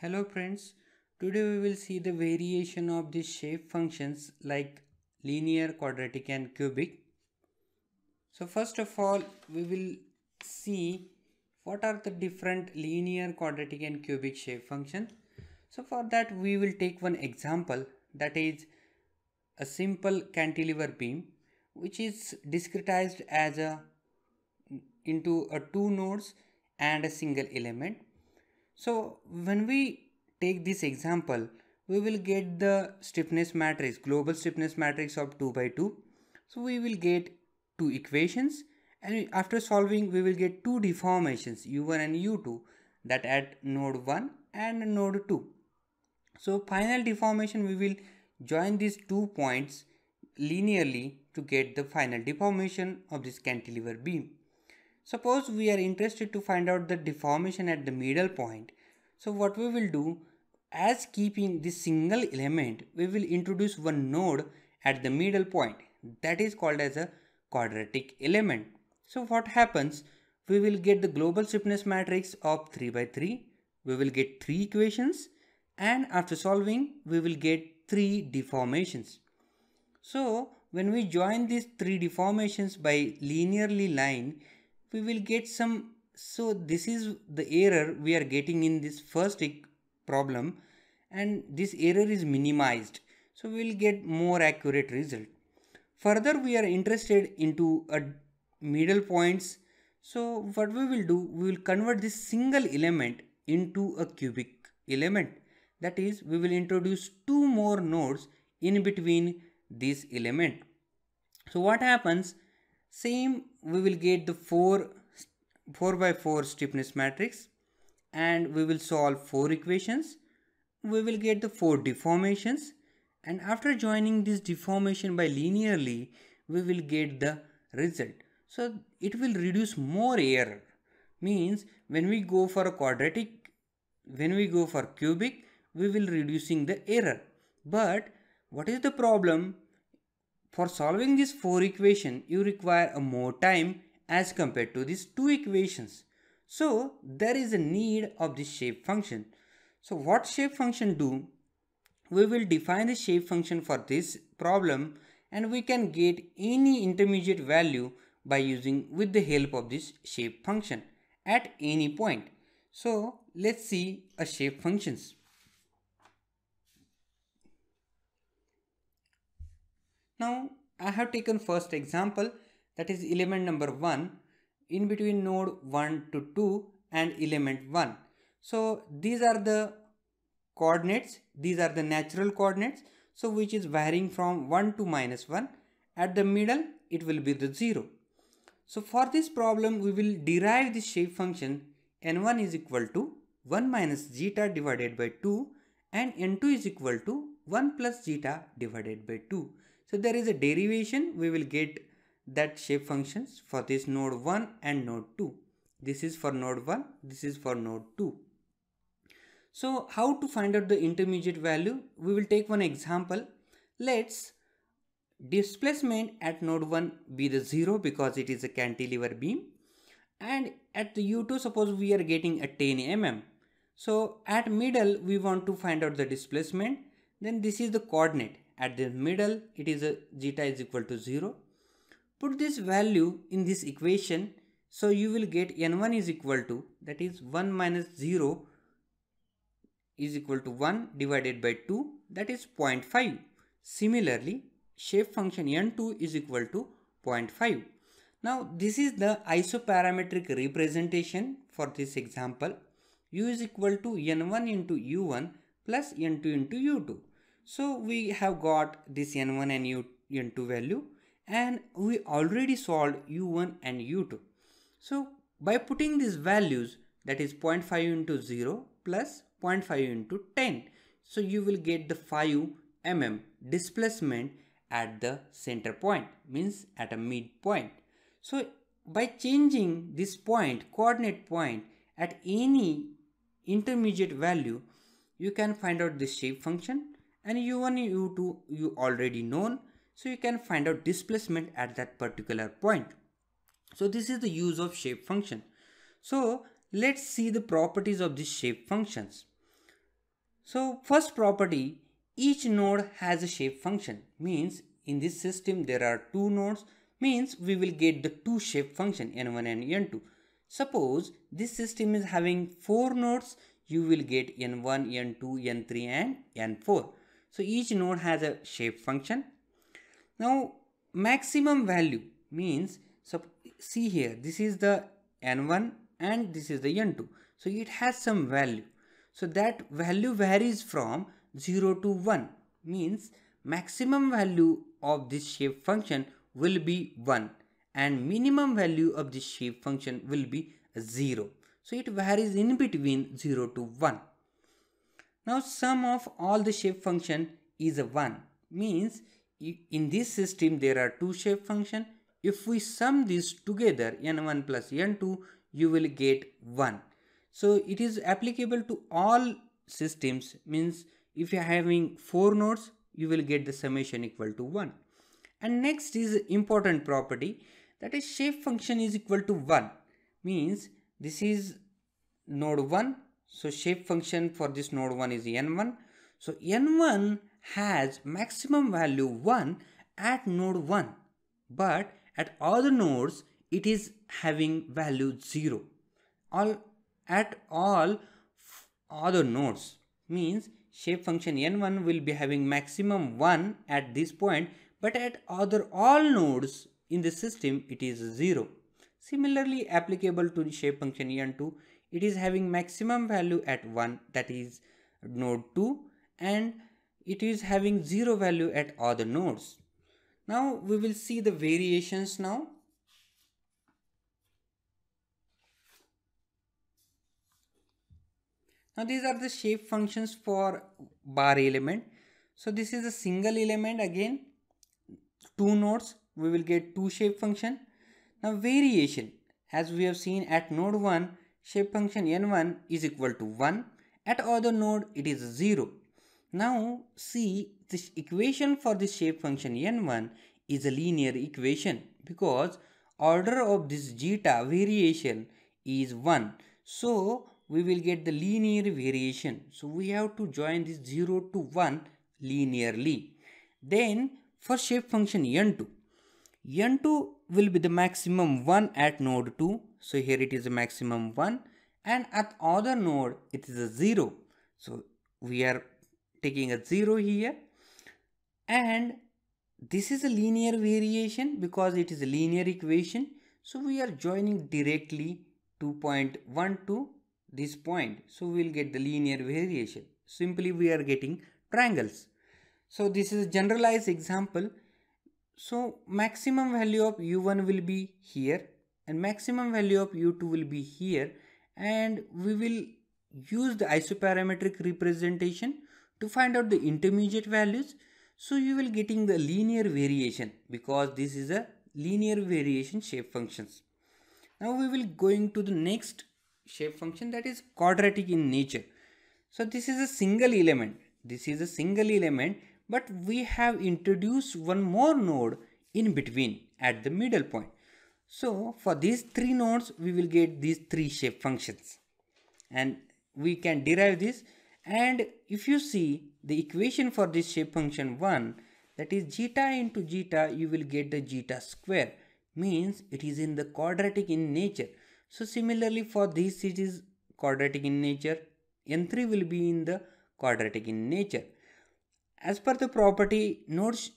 Hello friends, today we will see the variation of the shape functions like linear, quadratic and cubic. So first of all we will see what are the different linear, quadratic and cubic shape functions. So for that we will take one example that is a simple cantilever beam which is discretized as a into a two nodes and a single element so when we take this example, we will get the stiffness matrix, global stiffness matrix of 2 by 2. So we will get two equations and after solving we will get two deformations u1 and u2 that at node 1 and node 2. So final deformation we will join these two points linearly to get the final deformation of this cantilever beam. Suppose we are interested to find out the deformation at the middle point. So what we will do, as keeping this single element, we will introduce one node at the middle point. That is called as a quadratic element. So what happens? We will get the global stiffness matrix of 3 by 3. We will get 3 equations and after solving, we will get 3 deformations. So when we join these 3 deformations by linearly line, we will get some so this is the error we are getting in this first problem and this error is minimized so we will get more accurate result further we are interested into a middle points so what we will do we will convert this single element into a cubic element that is we will introduce two more nodes in between this element so what happens same we will get the 4 4 by 4 stiffness matrix and we will solve 4 equations we will get the 4 deformations and after joining this deformation by linearly we will get the result so it will reduce more error means when we go for a quadratic when we go for cubic we will reducing the error but what is the problem for solving this 4 equation, you require a more time as compared to these 2 equations. So there is a need of this shape function. So what shape function do? We will define the shape function for this problem and we can get any intermediate value by using with the help of this shape function at any point. So let's see a shape functions. Now I have taken first example that is element number 1 in between node 1 to 2 and element 1. So these are the coordinates, these are the natural coordinates, so which is varying from 1 to minus 1. At the middle, it will be the 0. So for this problem, we will derive the shape function n1 is equal to 1 minus zeta divided by 2 and n2 is equal to 1 plus zeta divided by 2. So there is a derivation we will get that shape functions for this node 1 and node 2. This is for node 1, this is for node 2. So how to find out the intermediate value? We will take one example. Let's displacement at node 1 be the 0 because it is a cantilever beam and at the u2 suppose we are getting a 10 mm. So at middle we want to find out the displacement then this is the coordinate at the middle it is a zeta is equal to 0 put this value in this equation so you will get n1 is equal to that is 1 minus 0 is equal to 1 divided by 2 that is 0.5 similarly shape function n2 is equal to 0.5 now this is the isoparametric representation for this example u is equal to n1 into u1 plus n2 into u2 so we have got this n1 and U, n2 value and we already solved u1 and u2. So by putting these values that is 0.5 into 0 plus 0.5 into 10 so you will get the 5 mm displacement at the center point means at a midpoint. So by changing this point coordinate point at any intermediate value you can find out this shape function and u1 u2 you already known so you can find out displacement at that particular point so this is the use of shape function so let's see the properties of these shape functions so first property each node has a shape function means in this system there are two nodes means we will get the two shape function n1 and n2 suppose this system is having four nodes you will get n1 n2 n3 and n4 so each node has a shape function. Now maximum value means, so see here, this is the n1 and this is the n2. So it has some value. So that value varies from 0 to 1 means maximum value of this shape function will be 1 and minimum value of this shape function will be 0. So it varies in between 0 to 1. Now sum of all the shape function is a 1 means in this system there are two shape function. If we sum these together n1 plus n2 you will get 1. So it is applicable to all systems means if you are having 4 nodes you will get the summation equal to 1. And next is important property that is shape function is equal to 1 means this is node 1 so shape function for this node 1 is n1. So n1 has maximum value 1 at node 1 but at other nodes it is having value 0 all at all other nodes means shape function n1 will be having maximum 1 at this point but at other all nodes in the system it is 0 similarly applicable to the shape function n2 it is having maximum value at 1 that is node 2 and it is having 0 value at other nodes. Now we will see the variations now. Now these are the shape functions for bar element. So this is a single element again, two nodes, we will get two shape function. Now variation, as we have seen at node 1, shape function n1 is equal to 1 at other node it is 0 now see this equation for this shape function n1 is a linear equation because order of this zeta variation is 1 so we will get the linear variation so we have to join this 0 to 1 linearly then for shape function n2 N2 will be the maximum 1 at node 2. So here it is a maximum 1 and at other node it is a 0. So we are taking a 0 here and this is a linear variation because it is a linear equation. So we are joining directly 2.1 to this point. So we will get the linear variation. Simply we are getting triangles. So this is a generalized example so maximum value of u1 will be here and maximum value of u2 will be here and we will use the isoparametric representation to find out the intermediate values. So you will getting the linear variation because this is a linear variation shape functions. Now we will going to the next shape function that is quadratic in nature. So this is a single element. This is a single element but we have introduced one more node in between at the middle point. So for these three nodes, we will get these three shape functions and we can derive this. And if you see the equation for this shape function 1, that is zeta into zeta, you will get the zeta square means it is in the quadratic in nature. So similarly for this it is quadratic in nature. N3 will be in the quadratic in nature. As per the property nodes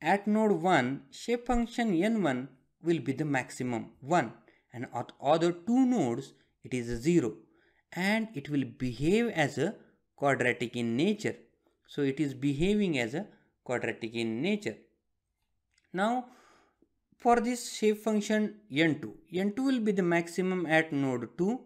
at node 1, shape function n1 will be the maximum 1 and at other two nodes it is 0 and it will behave as a quadratic in nature. So it is behaving as a quadratic in nature. Now for this shape function n2, n2 will be the maximum at node 2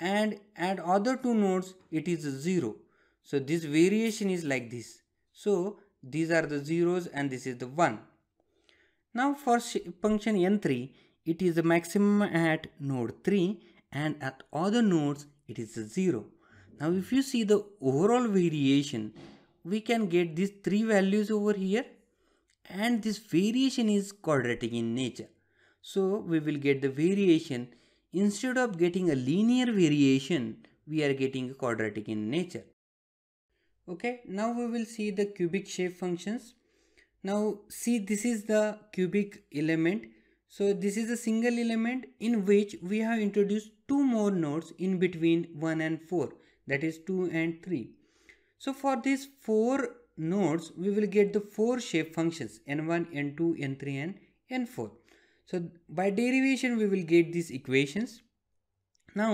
and at other two nodes it is 0. So this variation is like this so these are the zeros and this is the 1. Now for function n3 it is the maximum at node 3 and at other nodes it is 0. Now if you see the overall variation we can get these three values over here and this variation is quadratic in nature. So we will get the variation instead of getting a linear variation we are getting a quadratic in nature okay now we will see the cubic shape functions now see this is the cubic element so this is a single element in which we have introduced two more nodes in between 1 and 4 that is 2 and 3 so for these four nodes we will get the four shape functions n1 n2 n3 and n4 so by derivation we will get these equations now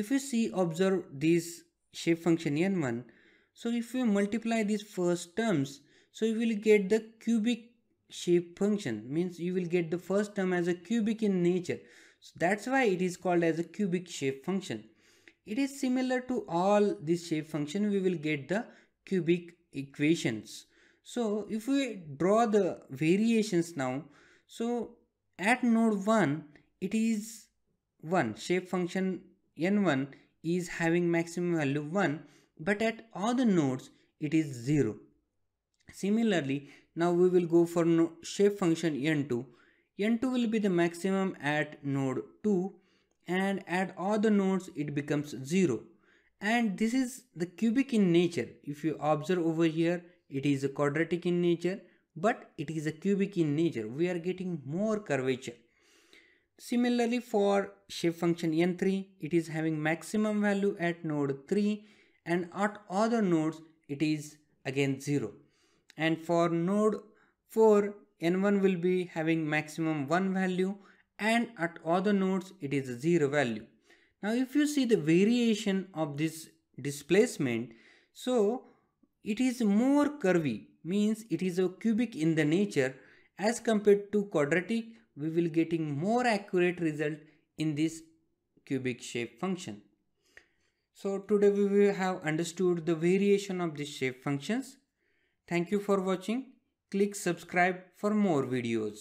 if you see observe this shape function n1 so if we multiply these first terms, so you will get the cubic shape function means you will get the first term as a cubic in nature. So that's why it is called as a cubic shape function. It is similar to all these shape function we will get the cubic equations. So if we draw the variations now, so at node 1 it is 1 shape function n1 is having maximum value 1 but at other nodes it is 0. Similarly, now we will go for no shape function n2. n2 will be the maximum at node 2 and at other nodes it becomes 0. And this is the cubic in nature. If you observe over here, it is a quadratic in nature, but it is a cubic in nature. We are getting more curvature. Similarly for shape function n3, it is having maximum value at node 3 and at other nodes it is again 0 and for node 4 n1 will be having maximum 1 value and at other nodes it is 0 value. Now if you see the variation of this displacement so it is more curvy means it is a cubic in the nature as compared to quadratic we will getting more accurate result in this cubic shape function. So today we will have understood the variation of the shape functions. Thank you for watching. Click subscribe for more videos.